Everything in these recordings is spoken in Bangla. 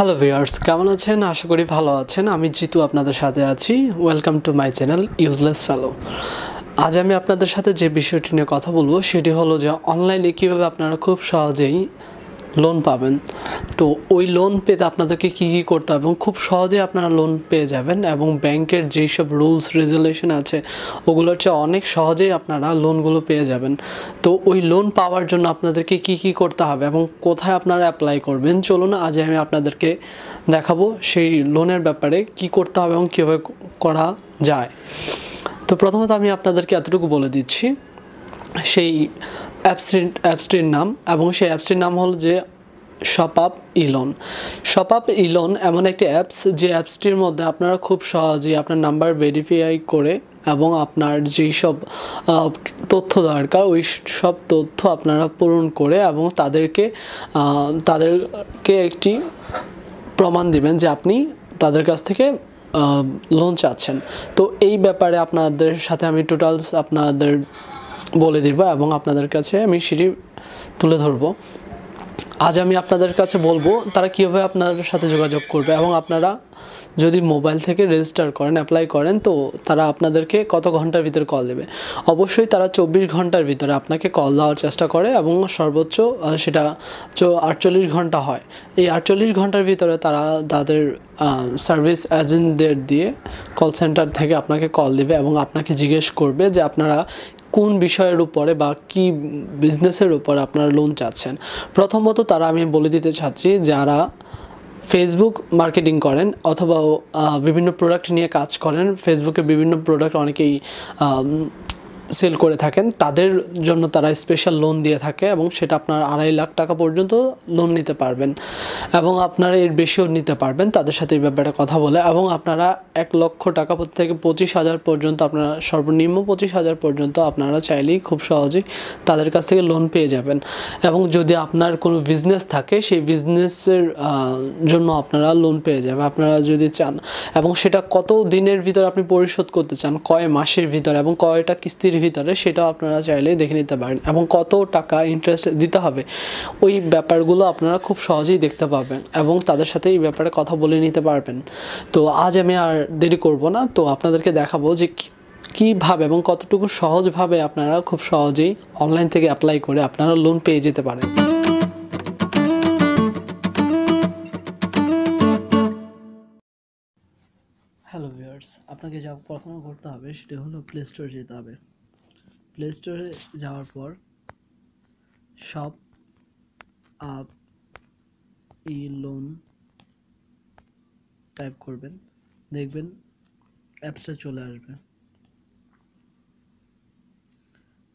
হ্যালো ভিউয়ার্স কেমন আছেন আশা করি ভালো আছেন আমি জিতু আপনাদের সাথে আছি welcome to my channel useless fellow আজ আমি আপনাদের সাথে যে বিষয়টি নিয়ে কথা বলবো সেটি হলো যে অনলাইনে কীভাবে আপনারা খুব সহজেই লোন পাবেন তো ওই লোন পেতে আপনাদেরকে কী কী করতে হবে এবং খুব সহজে আপনারা লোন পেয়ে যাবেন এবং ব্যাংকের যেই সব রুলস রেজুলেশন আছে ওগুলোর চেয়ে অনেক সহজেই আপনারা লোনগুলো পেয়ে যাবেন তো ওই লোন পাওয়ার জন্য আপনাদেরকে কি কি করতে হবে এবং কোথায় আপনারা অ্যাপ্লাই করবেন চলুন আজ আমি আপনাদেরকে দেখাবো সেই লোনের ব্যাপারে কি করতে হবে এবং কীভাবে করা যায় তো প্রথমত আমি আপনাদেরকে এতটুকু বলে দিচ্ছি সেই অ্যাপস্টেন্ট অ্যাপসটির নাম এবং সেই অ্যাপসটির নাম হলো যে shop up eloan shop up eloan এমন একটি অ্যাপস যে অ্যাপসটির মধ্যে আপনারা খুব সহজেই আপনার নাম্বার ভেরিফাই করে এবং আপনার যেই সব তথ্য দরকার ওই সব তথ্য আপনারা পূরণ করে এবং তাদেরকে তাদেরকে একটি প্রমাণ দিবেন যে আপনি তাদের কাছ থেকে লোন চাচ্ছেন তো এই ব্যাপারে আপনাদের সাথে আমি টোটালস আপনাদের বলে দিব এবং আপনাদের কাছে আমি সেটি তুলে ধরব আজ আমি আপনাদের কাছে বলবো তারা কীভাবে আপনার সাথে যোগাযোগ করবে এবং আপনারা যদি মোবাইল থেকে রেজিস্টার করেন অ্যাপ্লাই করেন তো তারা আপনাদেরকে কত ঘন্টার ভিতরে কল দেবে অবশ্যই তারা চব্বিশ ঘন্টার ভিতরে আপনাকে কল দেওয়ার চেষ্টা করে এবং সর্বোচ্চ সেটা আটচল্লিশ ঘন্টা হয় এই আটচল্লিশ ঘন্টার ভিতরে তারা তাদের সার্ভিস এজেন্টদের দিয়ে কল সেন্টার থেকে আপনাকে কল দেবে এবং আপনাকে জিজ্ঞেস করবে যে আপনারা কোন বিষয়ের উপরে বা কি বিজনেসের উপরে আপনারা লোন চাচ্ছেন প্রথমত তারা আমি বলে দিতে চাচ্ছি যারা ফেসবুক মার্কেটিং করেন অথবা বিভিন্ন প্রোডাক্ট নিয়ে কাজ করেন ফেসবুকে বিভিন্ন প্রোডাক্ট অনেকেই সেল করে থাকেন তাদের জন্য তারা স্পেশাল লোন দিয়ে থাকে এবং সেটা আপনার আড়াই লাখ টাকা পর্যন্ত লোন নিতে পারবেন এবং আপনারা এর বেশিও নিতে পারবেন তাদের সাথে এই ব্যাপারে কথা বলে এবং আপনারা এক লক্ষ টাকা থেকে পঁচিশ হাজার পর্যন্ত আপনারা সর্বনিম্ন পঁচিশ হাজার পর্যন্ত আপনারা চাইলেই খুব সহজেই তাদের কাছ থেকে লোন পেয়ে যাবেন এবং যদি আপনার কোনো বিজনেস থাকে সেই বিজনেসের জন্য আপনারা লোন পেয়ে যাবেন আপনারা যদি চান এবং সেটা কত দিনের ভিতর আপনি পরিশোধ করতে চান কয় মাসের ভিতর এবং কয়টা কিস্তির ভিতরে সেটাও আপনারা চাইলে দেখে নিতে পারেন এবং কত টাকা ইন্টারেস্ট দিতে হবে ওই ব্যাপারগুলো আপনারা খুব সহজেই দেখতে পাবেন এবং তাদের সাথে এই ব্যাপারে কথা বলে নিতে পারবেন তো আজ আমি আর দেরি করব না তো আপনাদেরকে দেখাবো যে কীভাবে এবং কতটুকু সহজভাবে আপনারা খুব সহজেই অনলাইন থেকে অ্যাপ্লাই করে আপনারা লোন পেয়ে যেতে পারেন হ্যালো ভিউয়ার্স আপনাকে যা প্রথমে করতে হবে সেটা হলো প্লে স্টোর যেতে হবে প্লে স্টোরে যাওয়ার পর shop up e loan type করবেন দেখবেন অ্যাপসটা চলে আসবে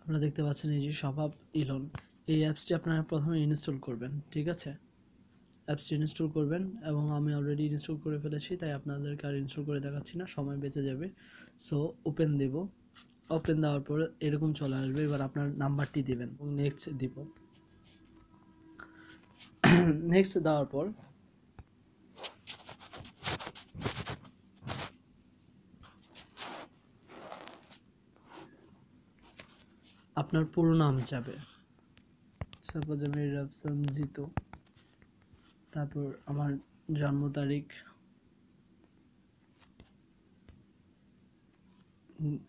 আপনারা দেখতে পাচ্ছেন এই যে শপ আপ ই লোন এই অ্যাপসটি আপনারা প্রথমে ইনস্টল করবেন ঠিক আছে অ্যাপসটি ইনস্টল করবেন এবং আমি অলরেডি ইনস্টল করে ফেলেছি তাই আপনাদেরকে আর ইনস্টল করে দেখাচ্ছি না সময় বেঁচে যাবে সো ওপেন দেবো ওপেন দেওয়ার পর এরকম চলে আসবে এবার আপনার নাম্বারটি দেবেন এবং নেক্সট দিব নেক্সট দেওয়ার পর আপনার পুরো নাম যাবে সাপোজ আমি রাফসান জিতো তারপর আমার জন্ম তারিখ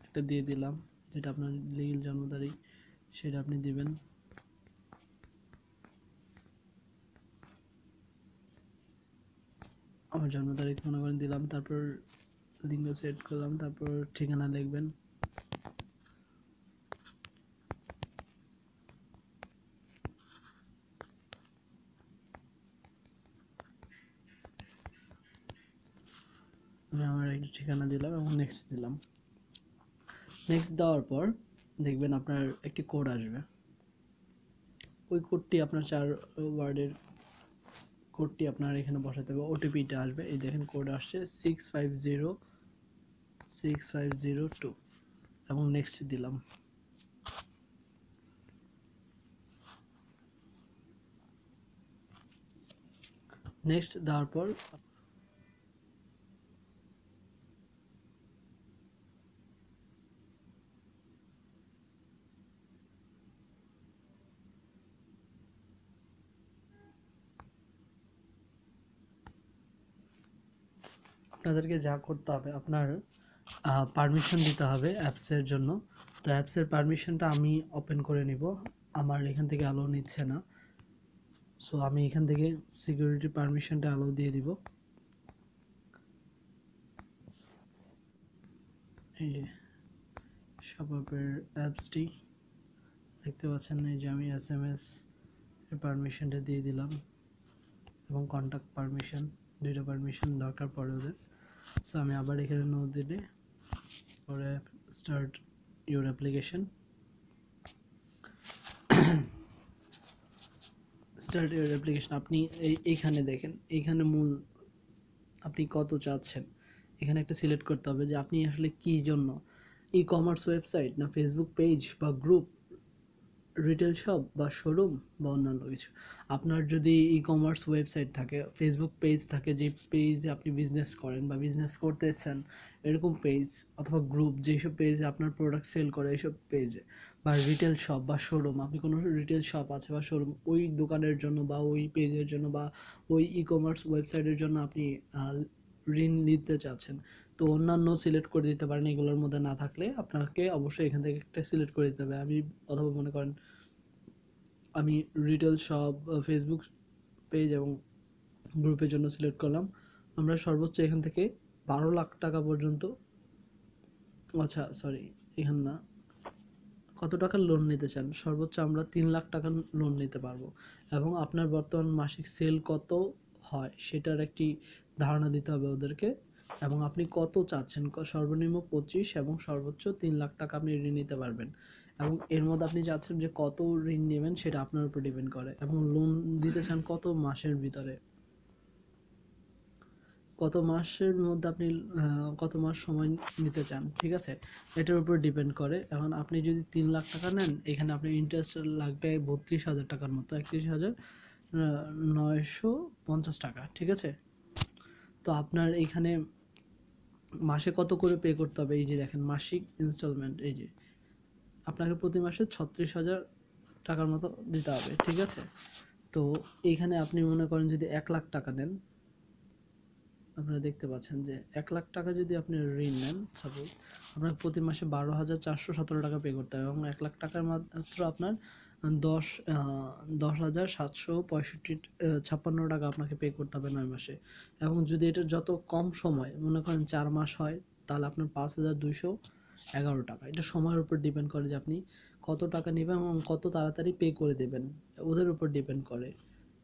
একটা দিয়ে দিলাম যেটা আপনার লিগেল জন্ম তারিখ সেটা আপনি দিবেন আমার জন্ম তারিখ মনে করেন দিলাম তারপর লিঙ্গ সেট করলাম তারপর ঠিকানা লিখবেন আমি আমার একটা ঠিকানা দিলাম এবং নেক্সট দিলাম নেক্সট দেওয়ার পর দেখবেন আপনার একটি কোড আসবে ওই কোডটি আপনার চার ওয়ার্ডের কোডটি আপনার এখানে বসাতে হবে ওটিপিটা আসবে এই দেখেন কোড আসছে six five zero six five zero two এবং নেক্সট দিলাম নেক্সট দেওয়ার পর আপনাদেরকে যা করতে হবে আপনার পারমিশন দিতে হবে অ্যাপসের জন্য তো অ্যাপসের পারমিশনটা আমি ওপেন করে নিব আমার এখান থেকে আলো নিচ্ছে না সো আমি এখান থেকে সিকিউরিটি পারমিশনটা আলো দিয়ে দিব এই যে সব অ্যাপের অ্যাপসটি দেখতে পাচ্ছেন এই যে আমি এস এম এস পারমিশনটা দিয়ে দিলাম এবং কন্ট্যাক্ট পারমিশন দুইটা পারমিশন দরকার পড়ে ওদের সো আমি আবার এখানে নো দিলে পরে start your application start your application আপনি এইখানে দেখেন এইখানে মূল আপনি কত চাচ্ছেন এখানে একটা সিলেক্ট করতে হবে যে আপনি আসলে কি জন্য ই কমার্স ওয়েবসাইট না ফেসবুক পেজ বা গ্রুপ রিটেল শপ বা শোরুম বা অন্যান্য কিছু আপনার যদি ই কমার্স ওয়েবসাইট থাকে ফেসবুক পেজ থাকে যে পেজে আপনি বিজনেস করেন বা বিজনেস করতেছেন এরকম পেজ অথবা গ্রুপ যেসব পেজে আপনার প্রোডাক্ট সেল করে এইসব পেজে বা রিটেল শপ বা শোরুম আপনি কোনো রিটেল শপ আছে বা শোরুম ওই দোকানের জন্য বা ওই পেজের জন্য বা ওই ই কমার্স ওয়েবসাইটের জন্য আপনি ঋণ নিতে চাচ্ছেন তো অন্যান্য সিলেক্ট করে দিতে পারেন এগুলোর মধ্যে না থাকলে আপনাকে অবশ্যই এখান থেকে একটা সিলেক্ট করে দিতে হবে আমি অথবা মনে করেন আমি রিটেল শপ ফেসবুক পেজ এবং গ্রুপের জন্য সিলেক্ট করলাম আমরা সর্বোচ্চ এখান থেকে বারো লাখ টাকা পর্যন্ত আচ্ছা সরি এখান না কত টাকার লোন নিতে চান সর্বোচ্চ আমরা তিন লাখ টাকার লোন নিতে পারবো এবং আপনার বর্তমান মাসিক সেল কত হয় সেটার একটি ধারণা দিতে হবে ওদেরকে এবং আপনি কত চাচ্ছেন সর্বনিম্ন পঁচিশ এবং সর্বোচ্চ তিন লাখ টাকা আপনি ঋণ নিতে পারবেন এবং এর মধ্যে আপনি চাচ্ছেন যে কত ঋণ নেবেন সেটা আপনার উপর ডিপেন্ড করে এবং লোন দিতে চান কত মাসের ভিতরে কত মাসের মধ্যে আপনি কত মাস সময় নিতে চান ঠিক আছে এটার উপর ডিপেন্ড করে এখন আপনি যদি তিন লাখ টাকা নেন এখানে আপনি ইন্টারেস্ট লাগবে বত্রিশ হাজার টাকার মতো একত্রিশ হাজার নয়শো পঞ্চাশ টাকা ঠিক আছে তো আপনার এইখানে মাসে কত করে পে করতে হবে এই যে দেখেন মাসিক ইনস্টলমেন্ট এই যে আপনাকে প্রতি মাসে ছত্রিশ হাজার টাকার মতো দিতে হবে ঠিক আছে তো এইখানে আপনি মনে করেন যদি এক লাখ টাকা নেন আপনারা দেখতে পাচ্ছেন যে এক লাখ টাকা যদি আপনি ঋণ নেন সাপোজ আপনাকে প্রতি মাসে বারো হাজার চারশো সতেরো টাকা পে করতে হবে এবং এক লাখ টাকার মাত্র আপনার দশ দশ হাজার সাতশো পঁয়ষট্টি ছাপ্পান্ন টাকা আপনাকে পে করতে হবে নয় মাসে এবং যদি এটা যত কম সময় মনে করেন চার মাস হয় তাহলে আপনার পাঁচ হাজার দুশো এগারো টাকা এটা সময়ের উপর ডিপেন্ড করে যে আপনি কত টাকা নেবেন এবং কত তাড়াতাড়ি পে করে দেবেন ওদের উপর ডিপেন্ড করে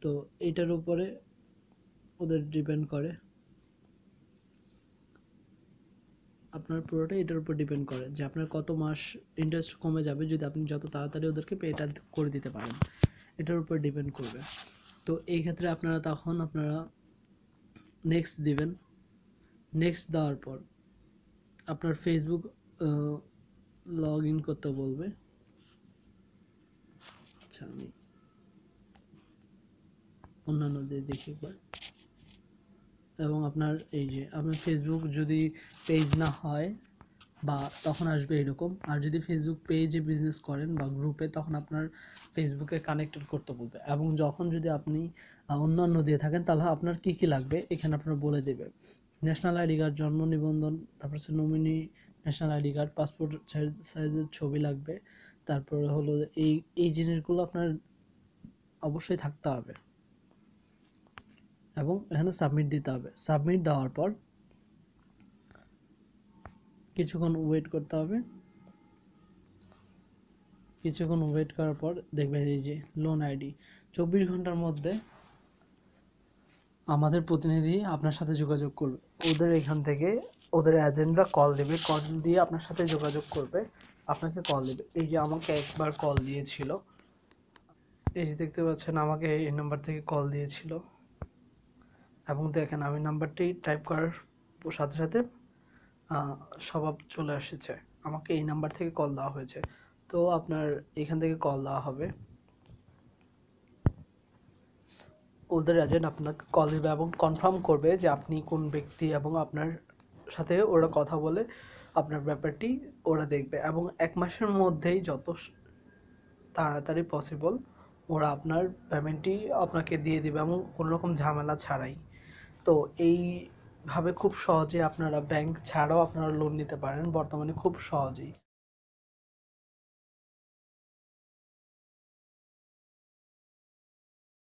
তো এটার উপরে ওদের ডিপেন্ড করে আপনার পুরোটাই এটার উপর ডিপেন্ড করে যে আপনার কত মাস ইন্টারেস্ট কমে যাবে যদি আপনি যত তাড়াতাড়ি ওদেরকে পেটা করে দিতে পারেন এটার উপর ডিপেন্ড করবে তো এই ক্ষেত্রে আপনারা তখন আপনারা নেক্সট দিবেন নেক্সট দেওয়ার পর আপনার ফেসবুক লগ ইন করতে বলবে আচ্ছা আমি অন্যান্য দিয়ে দেখি একবার এবং আপনার এই যে আপনার ফেসবুক যদি পেজ না হয় বা তখন আসবে এরকম আর যদি ফেসবুক পেজে বিজনেস করেন বা গ্রুপে তখন আপনার ফেসবুকে কানেক্টেড করতে বলবে এবং যখন যদি আপনি অন্যান্য দিয়ে থাকেন তাহলে আপনার কি কি লাগবে এখানে আপনার বলে দেবে ন্যাশনাল আইডি কার্ড জন্ম নিবন্ধন তারপর হচ্ছে nominee national ID card passport সাইজের ছবি লাগবে তারপরে হলো এই এই জিনিসগুলো আপনার অবশ্যই থাকতে হবে এবং এখানে সাবমিট দিতে হবে সাবমিট দেওয়ার পর কিছুক্ষণ ওয়েট করতে হবে কিছুক্ষণ ওয়েট করার পর দেখবেন এই যে লোন আইডি চব্বিশ ঘন্টার মধ্যে আমাদের প্রতিনিধি আপনার সাথে যোগাযোগ করবে ওদের এখান থেকে ওদের এজেন্টরা কল দেবে কল দিয়ে আপনার সাথে যোগাযোগ করবে আপনাকে কল দেবে এই যে আমাকে একবার কল দিয়েছিল এই যে দেখতে পাচ্ছেন আমাকে এই নাম্বার থেকে কল দিয়েছিল এবং দেখেন আমি নাম্বারটি টাইপ করার সাথে সাথে স্বভাব চলে এসেছে আমাকে এই নাম্বার থেকে কল দেওয়া হয়েছে তো আপনার এখান থেকে কল দেওয়া হবে ওদের এজেন্ট আপনাকে কল দেবে এবং কনফার্ম করবে যে আপনি কোন ব্যক্তি এবং আপনার সাথে ওরা কথা বলে আপনার ব্যাপারটি ওরা দেখবে এবং এক মাসের মধ্যেই যত তাড়াতাড়ি পসিবল ওরা আপনার পেমেন্টটি আপনাকে দিয়ে দেবে এবং কোনো রকম ঝামেলা ছাড়াই তো এইভাবে খুব সহজে আপনারা ব্যাংক ছাড়াও আপনারা লোন নিতে পারেন বর্তমানে খুব সহজেই